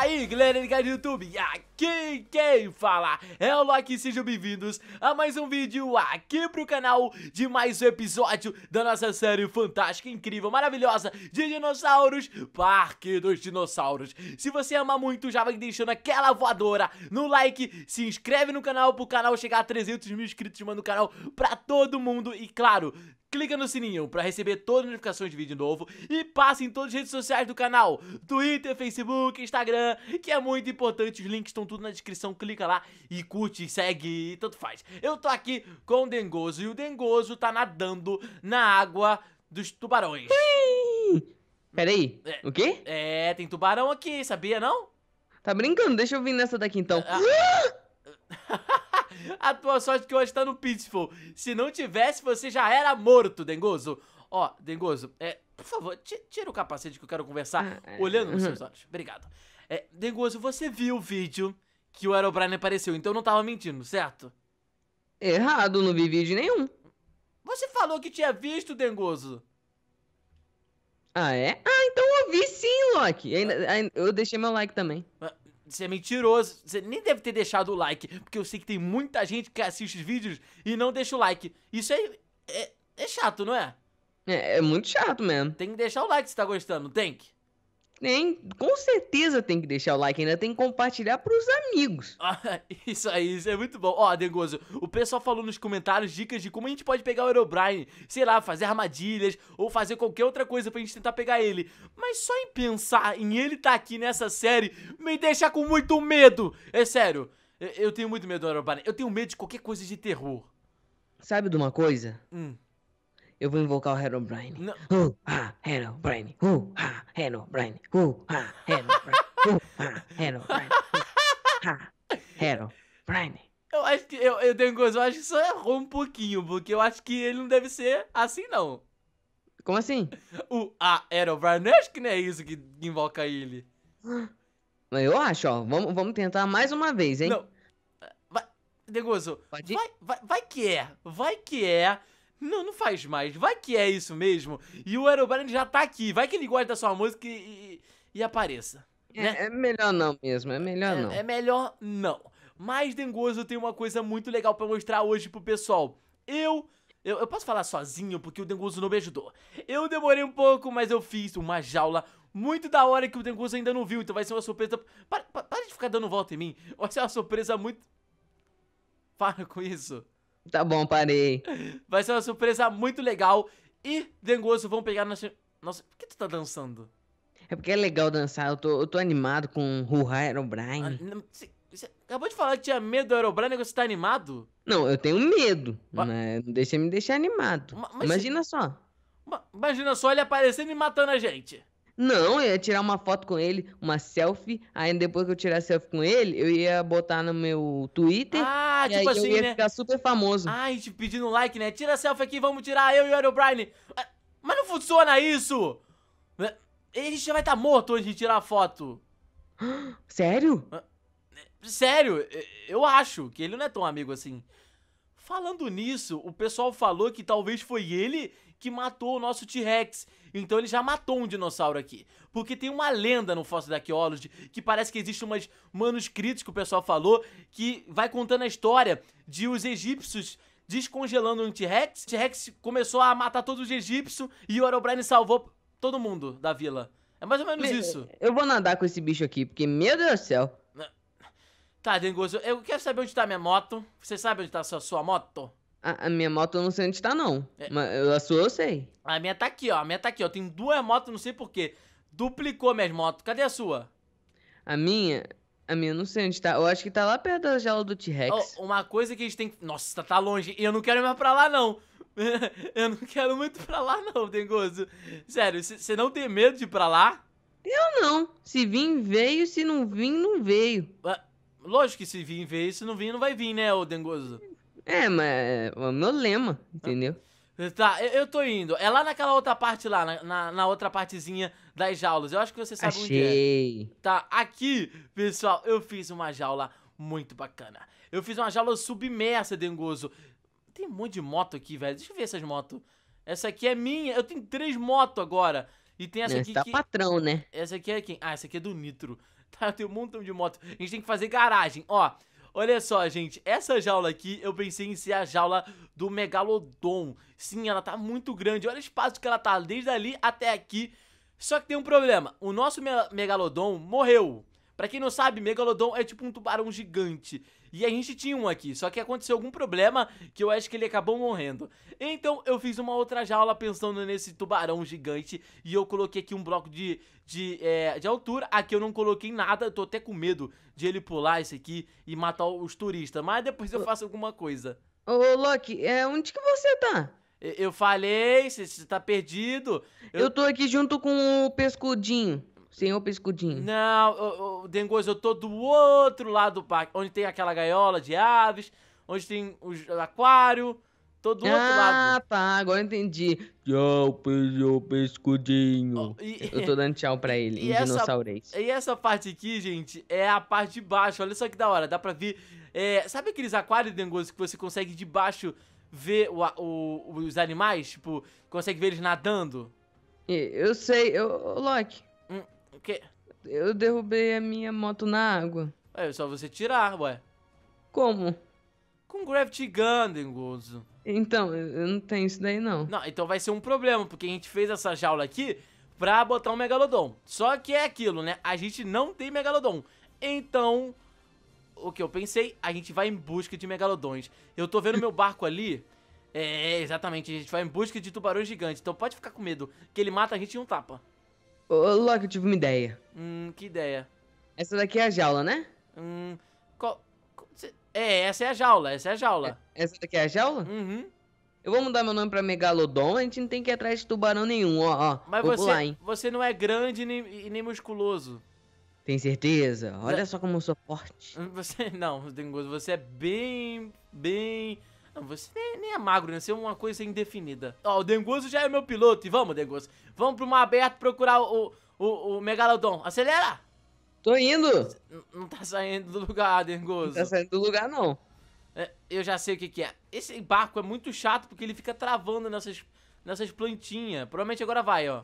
aí, galera ligada no YouTube? yeah aqui quem fala é o Loki, sejam bem-vindos a mais um vídeo aqui pro canal de mais um episódio da nossa série fantástica, incrível, maravilhosa de dinossauros, Parque dos Dinossauros. Se você ama muito, já vai deixando aquela voadora no like, se inscreve no canal pro canal chegar a 300 mil inscritos, manda o canal pra todo mundo e claro, clica no sininho para receber todas as notificações de vídeo novo e passe em todas as redes sociais do canal, Twitter, Facebook, Instagram, que é muito importante, os links estão tudo na descrição, clica lá e curte, segue e tanto faz. Eu tô aqui com o Dengoso e o Dengoso tá nadando na água dos tubarões. Peraí, é, o quê? É, tem tubarão aqui, sabia não? Tá brincando, deixa eu vir nessa daqui então. Ah. A tua sorte que hoje tá no Pitfall. Se não tivesse, você já era morto, Dengoso. Ó, Dengoso, é, por favor, tira o capacete que eu quero conversar ah, é. olhando nos seus uhum. olhos. Obrigado. É, Dengoso, você viu o vídeo que o Aerobrine apareceu, então não tava mentindo, certo? Errado, não vi vídeo nenhum. Você falou que tinha visto, Dengoso. Ah, é? Ah, então eu vi sim, Loki. Eu deixei meu like também. Ah, você é mentiroso. Você nem deve ter deixado o like, porque eu sei que tem muita gente que assiste os vídeos e não deixa o like. Isso aí é, é, é chato, não é? é? É muito chato mesmo. Tem que deixar o like se tá gostando, tem que. Tem, com certeza tem que deixar o like, ainda tem que compartilhar pros amigos. Ah, isso aí, isso é muito bom. Ó, Dengoso, o pessoal falou nos comentários dicas de como a gente pode pegar o Herobrine, sei lá, fazer armadilhas ou fazer qualquer outra coisa pra gente tentar pegar ele. Mas só em pensar em ele estar tá aqui nessa série me deixa com muito medo. É sério, eu tenho muito medo do Herobrine, eu tenho medo de qualquer coisa de terror. Sabe de uma coisa? Hum. Eu vou invocar o Herobrine. Não. Uh, ah, Herobrine. Uh, ah, Herobrine. Uh, ah, Herobrine. Uh, ah, Herobrine. Uh, ah, Herobrine. Eu acho que, eu, eu tenho coisa, eu acho que só errou um pouquinho, porque eu acho que ele não deve ser assim, não. Como assim? O Ah Herobrine, eu acho que não é isso que invoca ele. Eu acho, ó. Vamos, vamos tentar mais uma vez, hein? Não. Vai, Degoso, vai, vai, vai que é. Vai que é não, não faz mais. Vai que é isso mesmo. E o Aerobrand já tá aqui. Vai que ele gosta da sua música e, e, e apareça. É, né? é, melhor não mesmo, é melhor é, não. É melhor não. Mas, Dengoso, tem uma coisa muito legal para mostrar hoje pro pessoal. Eu, eu, eu. posso falar sozinho porque o Dengoso não me ajudou. Eu demorei um pouco, mas eu fiz uma jaula muito da hora que o Dengoso ainda não viu. Então vai ser uma surpresa. Para, para, para de ficar dando volta em mim. Vai ser uma surpresa muito. Para com isso. Tá bom, parei. Vai ser uma surpresa muito legal. E Dengoso vão pegar nossa. Nossa, por que tu tá dançando? É porque é legal dançar, eu tô, eu tô animado com Ruha Aerobrine. Ah, você acabou de falar que tinha medo do Aerobrine e você tá animado? Não, eu tenho medo. Né? Não deixa me deixar animado. Mas, mas, imagina só. Imagina só ele aparecendo e matando a gente. Não, eu ia tirar uma foto com ele, uma selfie. Aí depois que eu tirar a selfie com ele, eu ia botar no meu Twitter. Ah, e tipo aí assim, eu ia né? ficar super famoso. Ai, te pedindo like, né? Tira a selfie aqui, vamos tirar eu e o Aerobrine. Ah, mas não funciona isso! Ele né? já vai estar tá morto hoje de tirar a foto. Sério? Ah, é, sério, é, eu acho que ele não é tão amigo assim. Falando nisso, o pessoal falou que talvez foi ele que matou o nosso T-Rex. Então ele já matou um dinossauro aqui. Porque tem uma lenda no Fóssil da Archaeology que parece que existe umas manuscritos que o pessoal falou que vai contando a história de os egípcios descongelando um T-Rex. O T-Rex começou a matar todos os egípcios e o Herobrine salvou todo mundo da vila. É mais ou menos Me, isso. Eu vou nadar com esse bicho aqui, porque, meu Deus do céu. Tá, Dengoso, eu quero saber onde tá minha moto. Você sabe onde tá a sua, sua moto? A, a, minha moto eu não sei onde está não. É. Mas a sua eu sei. A minha tá aqui, ó. A minha tá aqui, ó. Tem duas motos, não sei porquê. Duplicou minhas motos. Cadê a sua? A minha. A minha não sei onde tá. Eu acho que tá lá perto da jaula do T-Rex. Oh, uma coisa que a gente tem que. Nossa, tá, tá longe. E eu não quero ir mais pra lá, não. eu não quero muito pra lá, não, Dengoso. Sério, você não tem medo de ir pra lá? Eu não. Se vir, veio. Se não vir, não veio. Lógico que se vir, veio. Se não vir, não vai vir, né, ô Dengoso? É, mas é o meu lema, entendeu? Tá, eu, eu tô indo. É lá naquela outra parte lá, na, na, na outra partezinha das jaulas. Eu acho que você sabe Achei. onde é. Tá, aqui, pessoal, eu fiz uma jaula muito bacana. Eu fiz uma jaula submersa, Dengoso. Tem um monte de moto aqui, velho. Deixa eu ver essas motos. Essa aqui é minha. Eu tenho três motos agora. E tem essa Não, é, aqui tá que... patrão, né? Essa aqui é quem? Ah, essa aqui é do Nitro. Tá, eu tenho um montão de moto. A gente tem que fazer garagem. Ó, Olha só, gente, essa jaula aqui eu pensei em ser a jaula do Megalodon. Sim, ela tá muito grande, olha o espaço que ela tá desde ali até aqui. Só que tem um problema, o nosso me Megalodon morreu. Para quem não sabe, Megalodon é tipo um tubarão gigante. E a gente tinha um aqui, só que aconteceu algum problema que eu acho que ele acabou morrendo. Então eu fiz uma outra jaula pensando nesse tubarão gigante e eu coloquei aqui um bloco de, de, é, de altura. Aqui eu não coloquei nada, eu tô até com medo de ele pular esse aqui e matar os turistas. Mas depois eu faço alguma coisa. Ô, Loki, é, onde que você tá? Eu falei, você tá perdido. Eu... eu tô aqui junto com o Pescudinho senhor Pescudinho. Não, o, o Dengoso, eu tô do outro lado do parque, onde tem aquela gaiola de aves, onde tem o aquário, tô do ah, outro lado. Ah, tá, agora entendi. Tchau, senhor Pescudinho. Oh, e, eu tô dando tchau pra ele, e em essa, E essa parte aqui, gente, é a parte de baixo, olha só que da hora, dá pra ver... É, sabe aqueles aquários, Dengoso, que você consegue de baixo ver o, o, os animais? Tipo, consegue ver eles nadando? Eu sei, eu, Loki, o quê? Eu derrubei a minha moto na água. É só você tirar, ué. Como? Com Gravity Gun, Dengoso. Então, eu não tenho isso daí, não. Não, então vai ser um problema, porque a gente fez essa jaula aqui pra botar um Megalodon. Só que é aquilo, né? A gente não tem Megalodon. Então, o que eu pensei, a gente vai em busca de Megalodões. Eu tô vendo meu barco ali... É, exatamente, a gente vai em busca de tubarões gigantes. Então pode ficar com medo, que ele mata a gente em um tapa. Ô, eu tive uma ideia. Hum, que ideia? Essa daqui é a jaula, né? Hum, qual... É, essa é a jaula, essa é a jaula. É, essa daqui é a jaula? Uhum. Eu vou mudar meu nome pra Megalodon, a gente não tem que ir atrás de tubarão nenhum, ó, ó. Mas vou você, pular, hein? você não é grande nem, e nem musculoso. Tem certeza? Olha só como eu sou forte. Você, não, Dengoso, você é bem, bem você nem é magro, né? Você é uma coisa indefinida. Ó, o Dengoso já é meu piloto. E vamos, Dengoso. Vamos pro mar aberto procurar o, o, o Megalodon. Acelera! Tô indo! Não, não tá saindo do lugar, Dengoso. Não tá saindo do lugar, não. É, eu já sei o que, que é. Esse barco é muito chato porque ele fica travando nessas, nessas plantinhas. Provavelmente agora vai, ó.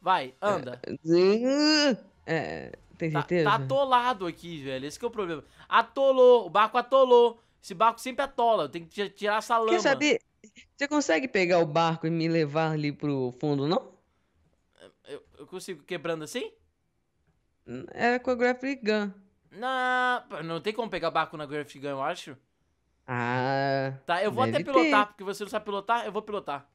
Vai, anda. É, é tem tá, certeza? Tá, tá atolado aqui, velho. Esse que é o problema. Atolou, o barco atolou. Esse barco sempre atola, eu tenho que tirar essa lama. Quer saber? Você consegue pegar o barco e me levar ali pro fundo, não? É, eu, eu consigo quebrando assim? Era é com a Graphic Gun. Não, não tem como pegar barco na Graphic Gun, eu acho. Ah. Tá, eu vou até pilotar, ter. porque você não sabe pilotar, eu vou pilotar.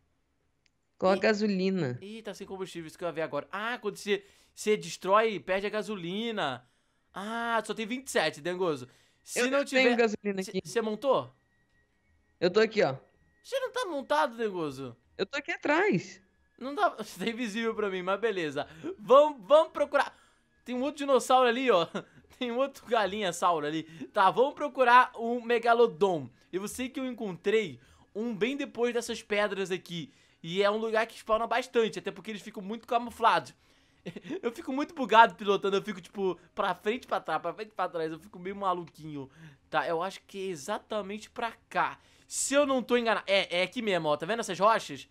Com a gasolina. Ih, tá sem combustível, isso que eu ia ver agora. Ah, quando você, você destrói, perde a gasolina. Ah, só tem 27, Dengoso. Se eu não tiver. Tenho gasolina aqui. Você montou? Eu tô aqui, ó. Você não tá montado, Negoso? Eu tô aqui atrás. Não tá, tá invisível pra mim, mas beleza. Vamos, vamos procurar. Tem um outro dinossauro ali, ó. Tem um outro galinha sauro ali. Tá, vamos procurar um megalodon. Eu sei que eu encontrei um bem depois dessas pedras aqui. E é um lugar que spawna bastante, até porque eles ficam muito camuflados. Eu fico muito bugado pilotando, eu fico tipo pra frente pra trás, pra frente pra trás, eu fico meio maluquinho. Tá, eu acho que é exatamente pra cá. Se eu não tô enganado. É, é aqui mesmo, ó, tá vendo essas rochas?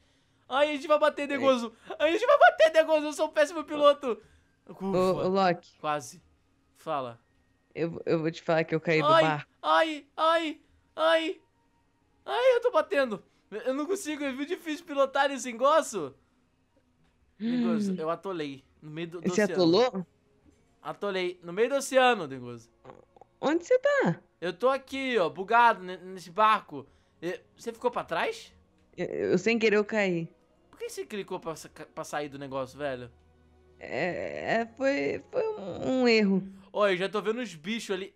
Ai, a gente vai bater, Degoso! Aí a gente vai bater, Degoso, é. eu sou um péssimo piloto! Ufa, ô, Loki. Quase. Fala. Eu, eu vou te falar que eu caí ai, do barco. Ai, ai, ai! Ai, eu tô batendo! Eu não consigo, é difícil pilotar esse negócio. Degoso, eu atolei. No meio do, do você oceano. atolou? Atolei. No meio do oceano, Dengoso. Onde você tá? Eu tô aqui, ó, bugado nesse barco. Você ficou pra trás? Eu, eu sem querer eu caí. Por que você clicou pra, pra sair do negócio, velho? É, é foi, foi um, um erro. Olha, eu já tô vendo os bichos ali.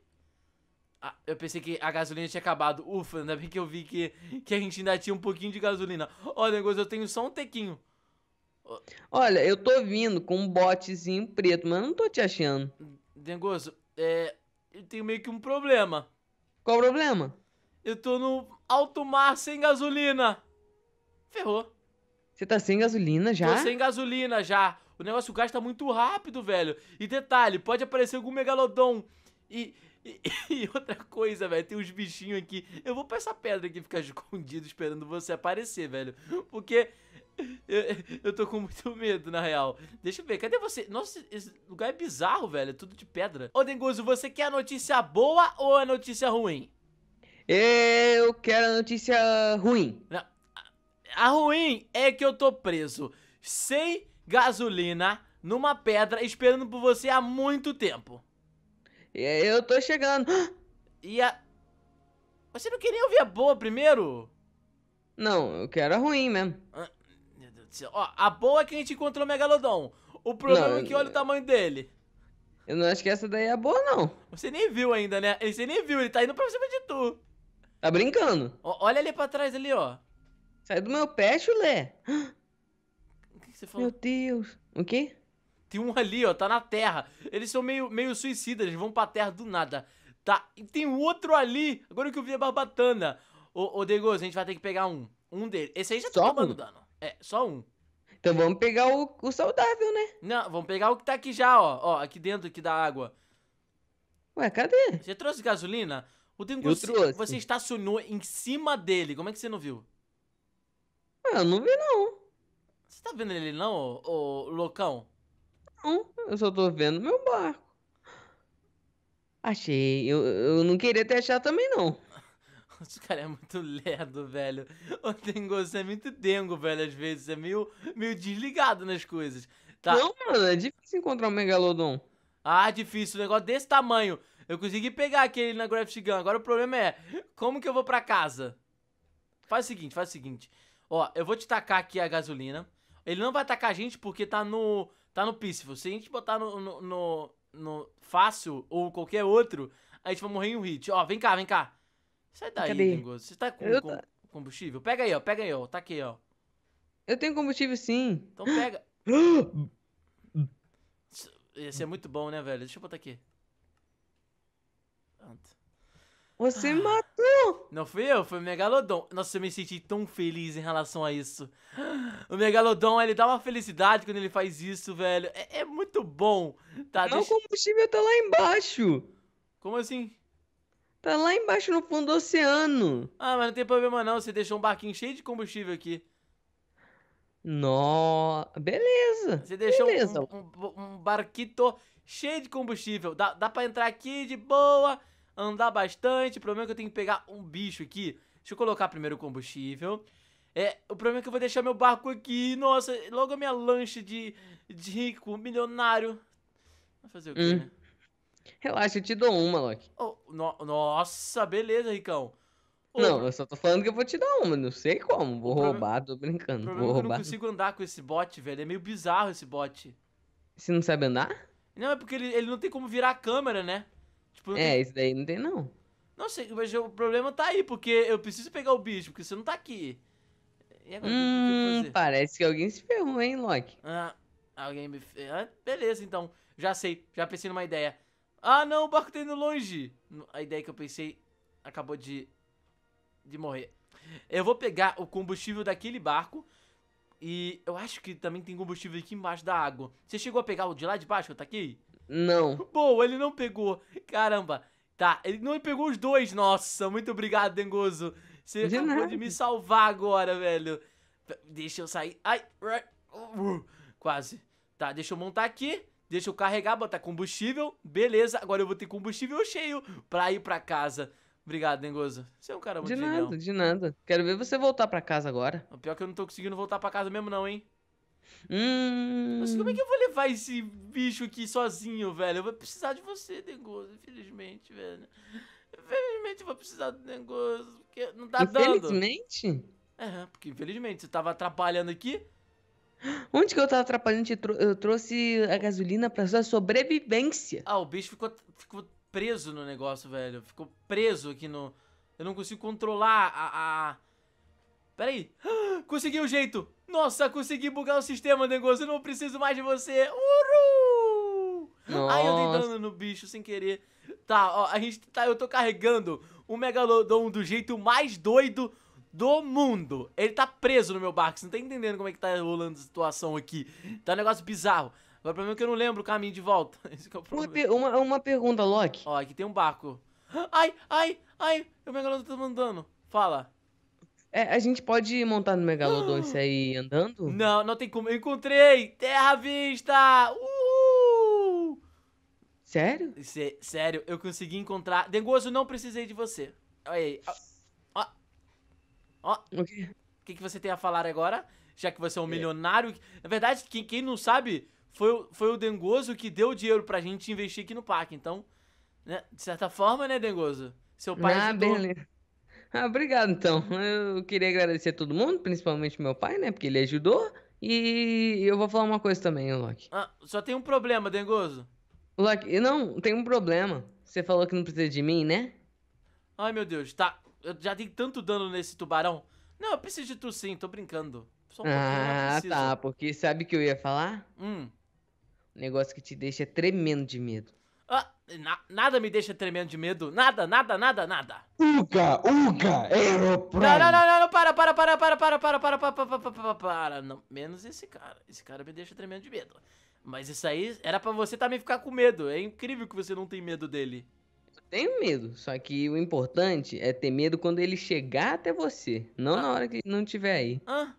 Ah, eu pensei que a gasolina tinha acabado. Ufa, ainda bem que eu vi que, que a gente ainda tinha um pouquinho de gasolina. Olha, negócio, eu tenho só um tequinho. Olha, eu tô vindo com um botezinho preto, mas não tô te achando. Dengoso, é. Eu tenho meio que um problema. Qual o problema? Eu tô no alto mar sem gasolina. Ferrou. Você tá sem gasolina já? Tô sem gasolina já. O negócio gasta muito rápido, velho. E detalhe, pode aparecer algum megalodon. E, e, e outra coisa, velho, tem uns bichinhos aqui. Eu vou pra essa pedra aqui ficar escondido esperando você aparecer, velho. Porque eu, eu tô com muito medo, na real. Deixa eu ver, cadê você? Nossa, esse lugar é bizarro, velho. É tudo de pedra. Ô, Denguzo, você quer a notícia boa ou a notícia ruim? Eu quero a notícia ruim. A ruim é que eu tô preso sem gasolina numa pedra esperando por você há muito tempo. Eu tô chegando. E a... Você não queria ouvir a boa primeiro? Não, eu quero a ruim mesmo ó, a boa é que a gente encontrou o Megalodon. O problema não, é que olha eu... o é- tamanho dele. Eu não acho que essa daí é boa, não. Você nem viu ainda, né? Você nem viu, ele tá indo pra cima de tu. Tá brincando. Ó, olha ali pra trás ali, ó. Sai do meu pé, chulé. O que, que você falou? Meu Deus. O quê? Tem um ali, ó, tá na terra. Eles são meio, meio suicidas, eles vão pra terra do nada. Tá, e tem outro ali. Agora que eu vi a barbatana. Ô, ô Degoso, a gente vai ter que pegar um. Um deles. Esse aí já tá tomando um? dano. É, só um. Então vamos pegar o, o saudável, né? Não, vamos pegar o que tá aqui já, ó. Ó, aqui dentro aqui da água. Ué, cadê? Você trouxe gasolina? O Denguci, você estacionou em cima dele. Como é que você não viu? Ah, eu não vi, não. Você tá vendo ele não, ô, ô loucão? Não, eu só tô vendo meu barco. Achei. Eu, eu não queria até achar também, não. Os cara é muito lerdo, velho. O você é muito dengo, velho, às vezes. você É meio, meio desligado nas coisas. Tá. Não, mano, é difícil encontrar um megalodon. Ah, difícil. Um negócio desse tamanho. Eu consegui pegar aquele na Graft Gun. Agora o problema é, como que eu vou pra casa? Faz o seguinte, faz o seguinte. Ó, eu vou te tacar aqui a gasolina. Ele não vai atacar a gente porque tá no. tá no Peaceful. Se a gente botar no, no, no, no fácil ou qualquer outro, a gente vai morrer em um hit. Ó, vem cá, vem cá. Sai daí, Cadê? Dengoso. Você tá com, combustível? Pega aí, ó. Pega aí, ó. Tá aqui, ó. Eu tenho combustível sim. Então pega. Esse é muito bom, né, velho? Deixa eu botar aqui. Pronto. Você ah. matou! Não fui eu, foi o Megalodon. Nossa, eu me senti tão feliz em relação a isso. O Megalodon, ele dá uma felicidade quando ele faz isso, velho. É, é muito bom. Tá, Não, deixa... o combustível tá lá embaixo. Como assim? Tá lá embaixo no fundo do oceano. Ah, mas não tem problema não. Você deixou um barquinho cheio de combustível aqui. No... Beleza. Você deixou beleza. Um, um, um, barquito cheio de combustível. Dá, dá pra entrar aqui de boa, andar bastante. O problema é que eu tenho que pegar um bicho aqui. Deixa eu colocar primeiro o combustível. É, o problema é que eu vou deixar meu barco aqui. Nossa, logo a minha lancha de, de rico, milionário. Vai fazer o quê, hum. né? Relaxa, eu te dou uma, Loki. Oh, no nossa, beleza, Ricão. Oh, não, eu só tô falando que eu vou te dar uma, não sei como. Vou roubar, tô brincando. Vou roubar. É eu não consigo andar com esse bot, velho. É meio bizarro esse bot. Você não sabe andar? Não, é porque ele, ele não tem como virar a câmera, né? Tipo, é, tem... isso daí não tem, não. Não sei, mas o problema tá aí, porque eu preciso pegar o bicho, porque você não tá aqui. E agora, hum, que parece que alguém se ferrou, hein, Loki? Ah, alguém me... Ah, beleza, então. Já sei, já pensei numa ideia. Ah, não, o barco tá indo longe. A ideia que eu pensei acabou de, de morrer. Eu vou pegar o combustível daquele barco. E eu acho que também tem combustível aqui embaixo da água. Você chegou a pegar o de lá de baixo que tá aqui? Não. Boa, ele não pegou. Caramba. Tá, ele não pegou os dois. Nossa, muito obrigado, Dengoso. Você de acabou nada. de me salvar agora, velho. Deixa eu sair. Ai, uh, quase. Tá, deixa eu montar aqui. Deixa eu carregar, botar combustível. Beleza, agora eu vou ter combustível cheio pra ir pra casa. Obrigado, Dengoso. Você é um cara muito De nada, genial. de nada. Quero ver você voltar pra casa agora. O pior é que eu não tô conseguindo voltar pra casa mesmo não, hein? Hum... Mas como é que eu vou levar esse bicho aqui sozinho, velho? Eu vou precisar de você, Dengoso, infelizmente, velho. Infelizmente eu vou precisar do Dengoso, porque não tá infelizmente? dando. Infelizmente? É, porque infelizmente você tava atrapalhando aqui... Onde que eu tava atrapalhando? Eu trouxe a gasolina pra sua sobrevivência. Ah, o bicho ficou, ficou preso no negócio, velho. Ficou preso aqui no... Eu não consigo controlar a... a... Peraí. Consegui o um jeito. Nossa, consegui bugar o sistema, negócio. Eu não preciso mais de você. Uhul! Ai, eu dei dano no bicho sem querer. Tá, ó, a gente tá... Eu tô carregando o Megalodon do jeito mais doido do mundo. Ele tá preso no meu barco. Você não tá entendendo como é que tá rolando a situação aqui. Tá um negócio bizarro. Agora, o problema é que eu não lembro o caminho de volta. Esse é o problema. Uma, uma, uma pergunta, Loki. Ó, aqui tem um barco. Ai, ai, ai. O Megalodon tá mandando. Fala. É, a gente pode montar no Megalodon isso aí andando? Não, não tem como. Eu encontrei! Terra vista! Uhul! Sério? sério, eu consegui encontrar. Dengoso, não precisei de você. Olha aí. Ó, o que, que você tem a falar agora? Já que você é um é. milionário. Na verdade, quem, quem não sabe foi, o, foi o Dengoso que deu o dinheiro pra gente investir aqui no parque. Então, né, de certa forma, né, Dengoso? Seu pai ah, ajudou. Beleza. Ah, obrigado, então. Eu queria agradecer a todo mundo, principalmente meu pai, né? Porque ele ajudou. E eu vou falar uma coisa também, Loki. Ah, só tem um problema, Dengoso. Loki, não, tem um problema. Você falou que não precisa de mim, né? Ai, meu Deus, tá. Eu já dei tanto dano nesse tubarão. Não, eu preciso de tu sim, tô brincando. Só um ah, tá, porque sabe o que eu ia falar? Hum. Um negócio que te deixa tremendo de medo. Ah, na, nada me deixa tremendo de medo. Nada, nada, nada, nada. Uga, Uga, Aeroprime. Não, não, não, não, para, para, para, para, para, para, para, para, para, para, para, para. Não, menos esse cara. Esse cara me deixa tremendo de medo. Mas isso aí era para você também ficar com medo. É incrível que você não tem medo dele. Tenho medo, só que o importante é ter medo quando ele chegar até você, não ah. na hora que não tiver aí. Ah,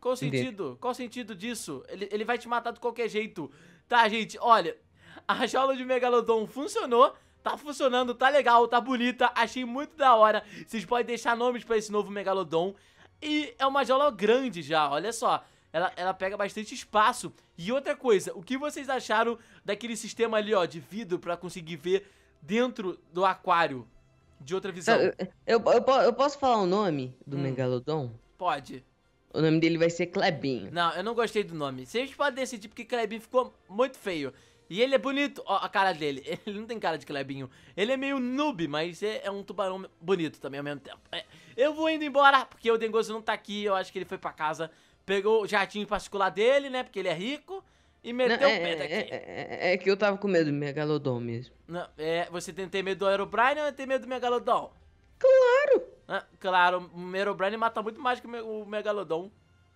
qual o sentido? Qual o sentido disso? Ele, ele vai te matar de qualquer jeito. Tá, gente, olha, a jaula de Megalodon funcionou, tá funcionando, tá legal, tá bonita, achei muito da hora. Vocês podem deixar nomes pra esse novo Megalodon. E é uma jaula grande já, olha só. Ela, ela pega bastante espaço. E outra coisa, o que vocês acharam daquele sistema ali, ó, de vidro pra conseguir ver dentro do aquário de outra visão. Eu, eu, eu, eu posso falar o nome do hum. Megalodon? Pode. O nome dele vai ser Klebinho. Não, eu não gostei do nome. Vocês podem decidir porque Klebinho ficou muito feio. E ele é bonito, ó, a cara dele. Ele não tem cara de Klebinho. Ele é meio noob, mas é, é um tubarão bonito também ao mesmo tempo. É. Eu vou indo embora, porque o Dengoso não tá aqui. Eu acho que ele foi pra casa. Pegou o jardim particular dele, né? Porque ele é rico e meteu não, o pé é, daqui. É, é, é, é, que eu tava com medo do Megalodon mesmo. Não, é, você tem medo do Aerobrine ou tem medo do Megalodon? Claro! Ah, claro, o Aerobrine mata muito mais que o Megalodon.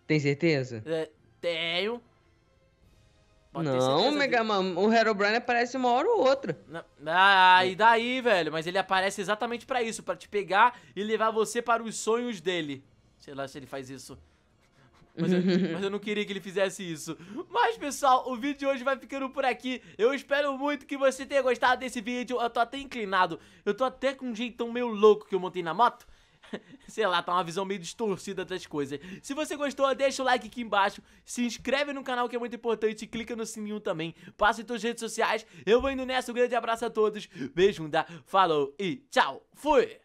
Tem certeza? É, tenho. Pode não, o, Mega o Herobrine aparece uma hora ou outra. Ah, e daí, velho? Mas ele aparece exatamente para isso, para te pegar e levar você para os sonhos dele. Sei lá se ele faz isso. Mas eu, mas eu, não queria que ele fizesse isso. Mas, pessoal, o vídeo de hoje vai ficando por aqui. Eu espero muito que você tenha gostado desse vídeo. Eu tô até inclinado. Eu tô até com um jeitão meio louco que eu montei na moto. Sei lá, tá uma visão meio distorcida das coisas. Se você gostou, deixa o like aqui embaixo. Se inscreve no canal que é muito importante. E clica no sininho também. Passa em suas redes sociais. Eu vou indo nessa. Um grande abraço a todos. Beijo, da, falou e tchau. Fui!